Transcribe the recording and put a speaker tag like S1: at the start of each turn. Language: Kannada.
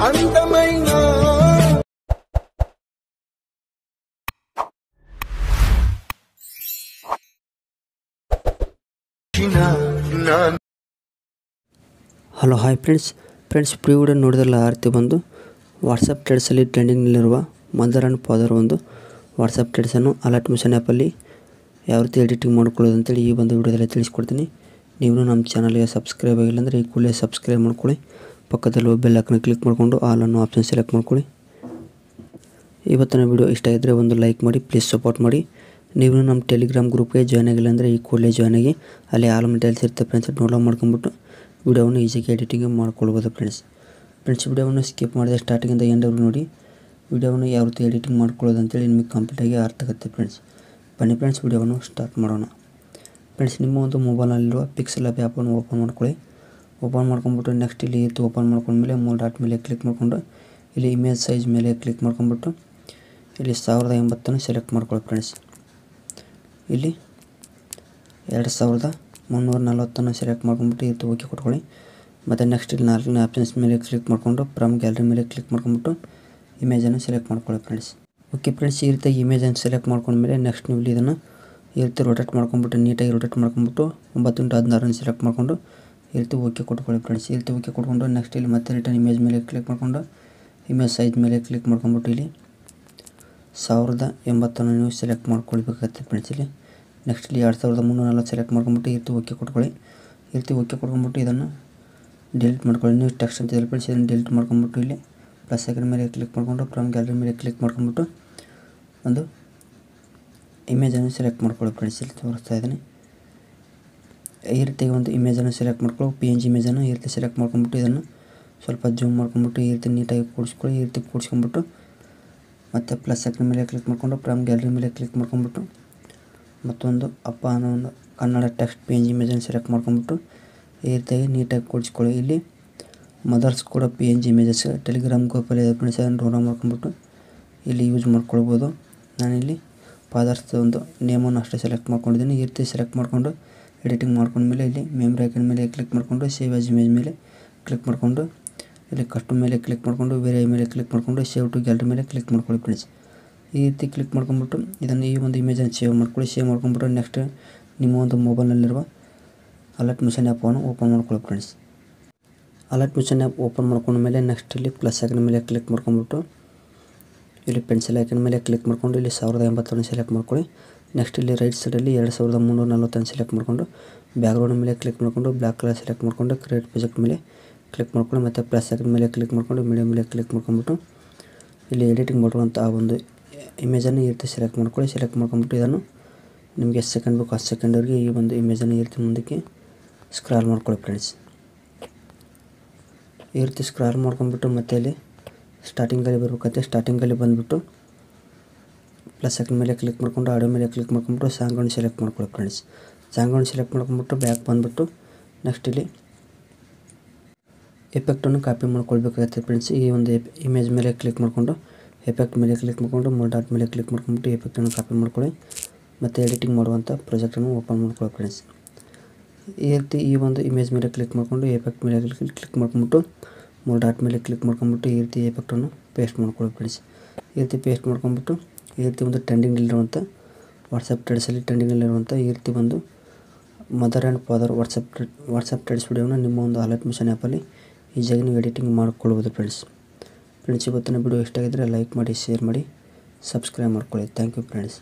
S1: ಹಲೋ ಹಾಯ್ ಫ್ರೆಂಡ್ಸ್ ಫ್ರೆಂಡ್ಸ್ ಪ್ರೀ ವಿಡಿಯೋ ನೋಡಿದ್ರಲ್ಲ ರೀತಿ ಬಂದು ವಾಟ್ಸಪ್ ಟ್ರೇಡ್ಸಲ್ಲಿ ಟ್ರೆಂಡಿಂಗ್ನಲ್ಲಿರುವ ಮಂದರ್ ಆ್ಯಂಡ್ ಫಾದರ್ ಒಂದು ವಾಟ್ಸಪ್ ಟ್ರೇಡ್ಸನ್ನು ಅಲರ್ಟ್ ಮಿಷನ್ ಆ್ಯಪಲ್ಲಿ ಯಾವ ರೀತಿ ಎಡಿಟಿಂಗ್ ಮಾಡ್ಕೊಳ್ಳೋದು ಅಂತೇಳಿ ಈ ಒಂದು ವಿಡಿಯೋದಲ್ಲಿ ತಿಳಿಸ್ಕೊಡ್ತೀನಿ ನೀವು ನಮ್ಮ ಚಾನಲ್ಗೆ ಸಬ್ಸ್ಕ್ರೈಬ್ ಆಗಿಲ್ಲ ಅಂದರೆ ಈ ಕೂಡಲೇ ಸಬ್ಸ್ಕ್ರೈಬ್ ಮಾಡ್ಕೊಳ್ಳಿ ಪಕ್ಕದಲ್ಲಿರುವ ಬೆಲ್ ಹಾಕನ್ನ ಕ್ಲಿಕ್ ಮಾಡಿಕೊಂಡು ಆಲ್ ಅನ್ನೋ ಆಪ್ಷನ್ ಸೆಲೆಕ್ಟ್ ಮಾಡ್ಕೊಳ್ಳಿ ಇವತ್ತಿನ ವಿಡಿಯೋ ಇಷ್ಟ ಇದ್ದರೆ ಒಂದು ಲೈಕ್ ಮಾಡಿ ಪ್ಲೀಸ್ ಸಪೋರ್ಟ್ ಮಾಡಿ ನೀವು ನಮ್ಮ ಟೆಲಿಗ್ರಾಮ್ ಗ್ರೂಪ್ಗೆ ಜಾಯ್ನ್ ಆಗಿಲ್ಲ ಅಂದರೆ ಈ ಕೂಡಲೇ ಜಾಯ್ನ್ ಆಗಿ ಅಲ್ಲಿ ಆಲ್ ಮೆಟೀರಿಯಲ್ಸ್ ಇರುತ್ತೆ ಫ್ರೆಂಡ್ಸ್ ಡೌನ್ಲೋಡ್ ಮಾಡ್ಕೊಂಬಿಟ್ಟು ವೀಡಿಯೋವನ್ನು ಈಸಿಗೆ ಎಡಿಟಿಂಗ್ ಮಾಡ್ಕೊಳ್ಬೋದು ಫ್ರೆಂಡ್ಸ್ ಫ್ರೆಂಡ್ಸ್ ವಿಡಿಯೋವನ್ನು ಸ್ಕಿಪ್ ಮಾಡಿದೆ ಸ್ಟಾರ್ಟಿಂಗಿಂದ ಎಂಡವ್ರು ನೋಡಿ ವಿಡಿಯೋವನ್ನು ಯಾವ ರೀತಿ ಎಡಿಟಿಂಗ್ ಮಾಡ್ಕೊಳ್ಳೋದು ಅಂತೇಳಿ ನಿಮಗೆ ಕಂಪ್ಲೀಟಾಗಿ ಅರ್ಥ ಆಗುತ್ತೆ ಫ್ರೆಂಡ್ಸ್ ಬನ್ನಿ ಫ್ರೆಂಡ್ಸ್ ವಿಡಿಯೋವನ್ನು ಸ್ಟಾರ್ಟ್ ಮಾಡೋಣ ಫ್ರೆಂಡ್ಸ್ ನಿಮ್ಮ ಒಂದು ಮೊಬೈಲ್ನಲ್ಲಿರುವ ಪಿಕ್ಸೆಲ್ ಆ್ಯಪ್ ಆ್ಯಪನ್ನು ಓಪನ್ ಮಾಡ್ಕೊಳ್ಳಿ ಓಪನ್ ಮಾಡ್ಕೊಂಬಿಟ್ಟು ನೆಕ್ಸ್ಟ್ ಇಲ್ಲಿ ಇತ್ತು ಓಪನ್ ಮಾಡ್ಕೊಂಡ್ಮೇಲೆ ಮೂರು ಡಾಟ್ ಮೇಲೆ ಕ್ಲಿಕ್ ಮಾಡಿಕೊಂಡು ಇಲ್ಲಿ ಇಮೇಜ್ ಸೈಜ್ ಮೇಲೆ ಕ್ಲಿಕ್ ಮಾಡ್ಕೊಂಬಿಟ್ಟು ಇಲ್ಲಿ ಸಾವಿರದ ಎಂಬತ್ತನ್ನು ಸೆಲೆಕ್ಟ್ ಮಾಡ್ಕೊಳ್ಳಿ ಫ್ರೆಂಡ್ಸ್ ಇಲ್ಲಿ ಎರಡು ಸಾವಿರದ ಮುನ್ನೂರ ನಲ್ವತ್ತನ್ನು ಸೆಲೆಕ್ಟ್ ಮಾಡ್ಕೊಂಬಿಟ್ಟು ಇತ್ತು ಓಕೆ ಕೊಟ್ಕೊಳ್ಳಿ ಮತ್ತು ನೆಕ್ಸ್ಟ್ ಇಲ್ಲಿ ನಾಲ್ಕನೇ ಆಪ್ಷನ್ಸ್ ಮೇಲೆ ಕ್ಲಿಕ್ ಮಾಡಿಕೊಂಡು ಫ್ರಮ್ ಗ್ಯಾಲರಿ ಮೇಲೆ ಕ್ಲಿಕ್ ಮಾಡ್ಕೊಂಬಿಟ್ಟು ಇಮೇಜನ್ನು ಸೆಲೆಕ್ಟ್ ಮಾಡ್ಕೊಳ್ಳಿ ಫ್ರೆಂಡ್ಸ್ ಓಕೆ ಫ್ರೆಂಡ್ಸ್ ಈ ರೀತಿ ಇಮೇಜನ್ನು ಸೆಲೆಕ್ಟ್ ಮಾಡ್ಕೊಂಡ್ಮೇಲೆ ನೆಕ್ಸ್ಟ್ ನೀವು ಇಲ್ಲಿ ಇದನ್ನು ಈ ರೀತಿ ರೊಟೇಟ್ ಮಾಡ್ಕೊಂಬಿಟ್ಟು ನೀಟಾಗಿ ರೊಟೇಟ್ ಮಾಡ್ಕೊಂಬಿಟ್ಟು ಒಂಬತ್ತು ಇಂಟು ಹದಿನಾರನ್ನು ಸೆಲೆಕ್ಟ್ ಮಾಡಿಕೊಂಡು ಇಲ್ತು ಓಕೆ ಕೊಟ್ಕೊಳ್ಳಿ ಫ್ರೆಂಡ್ಸ್ ಇಲ್ತು ಓಕೆ ಕೊಟ್ಕೊಂಡು ನೆಕ್ಸ್ಟ್ ಇಲ್ಲಿ ಮತ್ತೆ ರಿಟರ್ನ್ ಇಮೇಜ್ ಮೇಲೆ ಕ್ಲಿಕ್ ಮಾಡಿಕೊಂಡು ಇಮೇಜ್ ಸೈಜ್ ಮೇಲೆ ಕ್ಲಿಕ್ ಮಾಡ್ಕೊಂಬಿಟ್ಟು ಇಲ್ಲಿ ಸಾವಿರದ ಎಂಬತ್ತನ್ನು ನೀವು ಸೆಲೆಕ್ಟ್ ಮಾಡ್ಕೊಳ್ಬೇಕಾಗತ್ತೆ ಫ್ರೆಂಡ್ಸ್ ಇಲ್ಲಿ ನೆಕ್ಸ್ಟ್ ಇಲ್ಲಿ ಎರಡು ಸಾವಿರದ ಮುನ್ನೂರ ನಲ್ವತ್ತು ಸೆಲೆಕ್ಟ್ ಮಾಡ್ಕೊಂಬಿಟ್ಟು ಇರ್ತಿ ಓಕೆ ಕೊಟ್ಕೊಳ್ಳಿ ಇರ್ತಿ ಓಕೆ ಕೊಟ್ಕೊಂಬಿಟ್ಟು ಇದನ್ನು ಡಿಲೀಟ್ ಮಾಡ್ಕೊಳ್ಳಿ ನೀವು ಟೆಕ್ಸ್ಟ್ ಅಂತ ಫ್ರೆಂಡ್ಸ್ ಇದನ್ನು ಡಿಲೀಟ್ ಮಾಡ್ಕೊಂಬಿಟ್ಟು ಇಲ್ಲಿ ಪ್ಲಸ್ ಸೆಕೆಂಡ್ ಮೇಲೆ ಕ್ಲಿಕ್ ಮಾಡಿಕೊಂಡು ಫ್ರಮ್ ಗ್ಯಾಲರಿ ಮೇಲೆ ಕ್ಲಿಕ್ ಮಾಡ್ಕೊಂಬಿಟ್ಟು ಒಂದು ಇಮೇಜನ್ನು ಸೆಲೆಕ್ಟ್ ಮಾಡ್ಕೊಳ್ಳಿ ಫ್ರೆಂಡ್ಸ್ ಇಲ್ಲಿ ತೋರಿಸ್ತಾ ಇದ್ದೀನಿ ಈ ರೀತಿ ಒಂದು ಇಮೇಜನ್ನು ಸೆಲೆಕ್ಟ್ ಮಾಡ್ಕೊಳ್ಳಿ ಪಿ ಎನ್ ಜಿ ಇಮೇಜನ್ನು ಈ ರೀತಿ ಸೆಲೆಕ್ಟ್ ಮಾಡ್ಕೊಂಬಿಟ್ಟು ಇದನ್ನು ಸ್ವಲ್ಪ ಜೂಮ್ ಮಾಡ್ಕೊಂಬಿಟ್ಟು ಈ ರೀತಿ ನೀಟಾಗಿ ಕೂಡಿಸ್ಕೊಳ್ಳಿ ಈ ರೀತಿ ಕೂಡಿಸ್ಕೊಂಬಿಟ್ಟು ಮತ್ತು ಪ್ಲಸ್ ಸೆಕೆಂಡ್ ಮೇಲೆ ಕ್ಲಿಕ್ ಮಾಡಿಕೊಂಡು ಫ್ರಮ್ ಗ್ಯಾಲರಿ ಮೇಲೆ ಕ್ಲಿಕ್ ಮಾಡ್ಕೊಂಬಿಟ್ಟು ಮತ್ತೊಂದು ಅಪ್ಪ ಅನ್ನೋ ಒಂದು Kannada text P N G ಇಮೇಜನ್ನು ಸೆಲೆಕ್ಟ್ ಮಾಡ್ಕೊಂಬಿಟ್ಟು ಈ ರೀತಿಯಾಗಿ ನೀಟಾಗಿ ಕೂಡಿಸ್ಕೊಳ್ಳಿ ಇಲ್ಲಿ ಮದರ್ಸ್ ಕೂಡ P N G images Telegram ಗ್ರೂಪಲ್ಲಿ ಅದನ್ನು ಡೌನ್ಲೋಡ್ ಮಾಡ್ಕೊಂಬಿಟ್ಟು ಇಲ್ಲಿ ಯೂಸ್ ಮಾಡ್ಕೊಳ್ಬೋದು ನಾನಿಲ್ಲಿ ಫಾದರ್ಸ್ ಒಂದು ನೇಮನ್ನು ಅಷ್ಟೇ ಸೆಲೆಕ್ಟ್ ಮಾಡ್ಕೊಂಡಿದ್ದೀನಿ ಈ ರೀತಿ ಸೆಲೆಕ್ಟ್ ಮಾಡಿಕೊಂಡು ಎಡಿಟಿಂಗ್ ಮಾಡ್ಕೊಂಡ್ಮೇಲೆ ಇಲ್ಲಿ ಮೆಮ್ರಿ ಐಕನ್ ಮೇಲೆ ಕ್ಲಿಕ್ ಮಾಡಿಕೊಂಡು ಸೇವ್ ಆಸ್ ಇಮೇಜ್ ಮೇಲೆ ಕ್ಲಿಕ್ ಮಾಡಿಕೊಂಡು ಇಲ್ಲಿ ಕಸ್ಟಮ್ ಮೇಲೆ ಕ್ಲಿಕ್ ಮಾಡಿಕೊಂಡು ಬೇರೆ ಮೇಲೆ ಕ್ಲಿಕ್ ಮಾಡಿಕೊಂಡು ಸೇವ್ ಟು ಗ್ಯಾಲರಿ ಮೇಲೆ ಕ್ಲಿಕ್ ಮಾಡ್ಕೊಳ್ಳಿ ಫ್ರೆಂಡ್ಸ್ ಈ ರೀತಿ ಕ್ಲಿಕ್ ಮಾಡ್ಕೊಂಡ್ಬಿಟ್ಟು ಇದನ್ನು ಈ ಒಂದು ಇಮೇಜನ್ನು ಸೇವ್ ಮಾಡ್ಕೊಳ್ಳಿ ಸೇವ್ ಮಾಡ್ಕೊಂಡ್ಬಿಟ್ಟು ನೆಕ್ಸ್ಟ್ ನಿಮ್ಮ ಒಂದು ಮೊಬೈಲ್ನಲ್ಲಿರುವ ಅಲರ್ಟ್ ಮಿಷನ್ ಆ್ಯಪನ್ನು ಓಪನ್ ಮಾಡ್ಕೊಳ್ಳಿ friends Alight Motion app open ಮಾಡ್ಕೊಂಡ ಮೇಲೆ ನೆಕ್ಸ್ಟ್ ಇಲ್ಲಿ ಪ್ಲಸ್ ಐಕನ್ ಮೇಲೆ ಕ್ಲಿಕ್ ಮಾಡ್ಕೊಂಡ್ಬಿಟ್ಟು ಇಲ್ಲಿ ಪೆನ್ಸಿಲ್ ಐಕನ್ ಮೇಲೆ ಕ್ಲಿಕ್ ಮಾಡ್ಕೊಂಡು ಇಲ್ಲಿ ಸಾವಿರದ ಎಂಬತ್ತೊಂದು ಸೆಲೆಕ್ಟ್ ಮಾಡ್ಕೊಳ್ಳಿ ನೆಕ್ಸ್ಟ್ ಇಲ್ಲಿ ರೈಟ್ ಸೈಡಲ್ಲಿ ಎರಡು ಸಾವಿರದ ಮುನ್ನೂರ ನಲ್ವತ್ತೊಂದು ಸೆಲೆಕ್ಟ್ ಮಾಡಿಕೊಂಡು ಬ್ಯಾಕ್ಗ್ರೌಂಡ್ ಮೇಲೆ ಕ್ಲಿಕ್ ಮಾಡಿಕೊಂಡು ಬ್ಲ್ಯಾಕ್ ಕಲರ್ ಸೆಲೆಕ್ಟ್ ಮಾಡಿಕೊಂಡು ಕ್ರಿಯೇಟ್ ಪ್ರಾಜೆಕ್ಟ್ ಮೇಲೆ ಕ್ಲಿಕ್ ಮಾಡಿಕೊಂಡು ಮತ್ತು ಪ್ಲಸ್ ಸೆಕೆಂಡ್ ಮೇಲೆ ಕ್ಲಿಕ್ ಮಾಡಿಕೊಂಡು ಮೀಡಿಯಮ್ ಮೇಲೆ ಕ್ಲಿಕ್ ಮಾಡ್ಕೊಂಬಿಟ್ಟು ಇಲ್ಲಿ ಎಡಿಟಿಂಗ್ ಮಾಡಿರುವಂಥ ಆ ಒಂದು ಇಮೇಜನ್ನು ಈ ರೀತಿ ಸೆಲೆಕ್ಟ್ ಮಾಡ್ಕೊಳ್ಳಿ ಸೆಲೆಕ್ಟ್ ಮಾಡ್ಕೊಂಬಿಟ್ಟು ಇದನ್ನು ನಿಮಗೆ ಎಷ್ಟು ಸೆಕೆಂಡ್ ಬೇಕು ಹತ್ತು ಸೆಕೆಂಡವರಿಗೆ ಈ ಒಂದು ಇಮೇಜನ್ನು ಈ ಮುಂದಕ್ಕೆ ಸ್ಕ್ರಾಲ್ ಮಾಡ್ಕೊಳ್ಳಿ ಫ್ರೆಂಡ್ಸ್ ಈ ರೀತಿ ಸ್ಕ್ರಾಲ್ ಮಾಡ್ಕೊಂಬಿಟ್ಟು ಮತ್ತೆ ಇಲ್ಲಿ ಸ್ಟಾರ್ಟಿಂಗಲ್ಲಿ ಬರಬೇಕಂತೆ ಸ್ಟಾರ್ಟಿಂಗಲ್ಲಿ ಬಂದುಬಿಟ್ಟು ಪ್ಲಸ್ ಸೆಕೆಂಡ್ ಮೇಲೆ ಕ್ಲಿಕ್ ಮಾಡ್ಕೊಂಡು ಆಡಿಯೋ ಮೇಲೆ ಕ್ಲಿಕ್ ಮಾಡ್ಕೊಂಬಿಟ್ಟು ಸಾಂಗನ್ನು ಸೆಲೆಕ್ಟ್ ಮಾಡ್ಕೊಳ್ಳಿ ಫ್ರೆಂಡ್ಸ್ ಸಾಂಗನ್ನು ಸೆಲೆಕ್ಟ್ ಮಾಡ್ಕೊಂಬಿಟ್ಟು ಬ್ಯಾಕ್ ಬಂದುಬಿಟ್ಟು ನೆಕ್ಸ್ಟ್ ಇಲ್ಲಿ ಎಫೆಕ್ಟನ್ನು ಕಾಪಿ ಮಾಡ್ಕೊಳ್ಬೇಕಾಗುತ್ತೆ ಫ್ರೆಂಡ್ಸ್ ಈ ಒಂದು ಇಮೇಜ್ ಮೇಲೆ ಕ್ಲಿಕ್ ಮಾಡಿಕೊಂಡು ಎಫೆಕ್ಟ್ ಮೇಲೆ ಕ್ಲಿಕ್ ಮಾಡ್ಕೊಂಡು ಮೂರು ಡಾಟ್ ಮೇಲೆ ಕ್ಲಿಕ್ ಮಾಡ್ಕೊಂಬಿಟ್ಟು ಎಫೆಕ್ಟನ್ನು ಕಾಪಿ ಮಾಡ್ಕೊಳ್ಳಿ ಮತ್ತು ಎಡಿಟಿಂಗ್ ಮಾಡುವಂಥ ಪ್ರಾಜೆಕ್ಟನ್ನು ಓಪನ್ ಮಾಡ್ಕೊಳ್ಳಿ ಫ್ರೆಂಡ್ಸ್ ಈ ರೀತಿ ಈ ಒಂದು ಇಮೇಜ್ ಮೇಲೆ ಕ್ಲಿಕ್ ಮಾಡಿಕೊಂಡು ಎಫೆಕ್ಟ್ ಮೇಲೆ ಕ್ಲಿಕ್ ಕ್ಲಿಕ್ ಮಾಡ್ಕೊಂಬಿಟ್ಟು ಮೂರು ಡಾಟ್ ಮೇಲೆ ಕ್ಲಿಕ್ ಮಾಡ್ಕೊಂಬಿಟ್ಟು ಈ ರೀತಿ ಎಫೆಕ್ಟನ್ನು ಪೇಸ್ಟ್ ಮಾಡ್ಕೊಳ್ಳಿ ಫ್ರೆಂಡ್ಸ್ ಈ ರೀತಿ ಪೇಸ್ಟ್ ಮಾಡ್ಕೊಂಬಿಟ್ಟು ಈ ರೀತಿ ಒಂದು ಟ್ರೆಂಡಿಂಗ್ನಲ್ಲಿರುವಂಥ ವಾಟ್ಸಪ್ ಟ್ರೆಂಡ್ಸಲ್ಲಿ ಟ್ರೆಂಡಿಂಗಲ್ಲಿರುವಂಥ ಈ ರೀತಿ ಒಂದು mother and father WhatsApp WhatsApp trends ವಿಡಿಯೋನ ನಿಮ್ಮ ಒಂದು ಅಲರ್ಟ್ ಮಿಷನ್ ಆ್ಯಪಲ್ಲಿ ಈಸಿಯಾಗಿ ನೀವು ಎಡಿಟಿಂಗ್ ಮಾಡ್ಕೊಳ್ಬೋದು ಫ್ರೆಂಡ್ಸ್ ಫ್ರೆಂಡ್ಸ್ ಇವತ್ತಿನ ವಿಡಿಯೋ ಇಷ್ಟ ಆಗಿದ್ದರೆ ಲೈಕ್ ಮಾಡಿ ಶೇರ್ ಮಾಡಿ ಸಬ್ಸ್ಕ್ರೈಬ್ ಮಾಡ್ಕೊಳ್ಳಿ ಥ್ಯಾಂಕ್ ಯು ಫ್ರೆಂಡ್ಸ್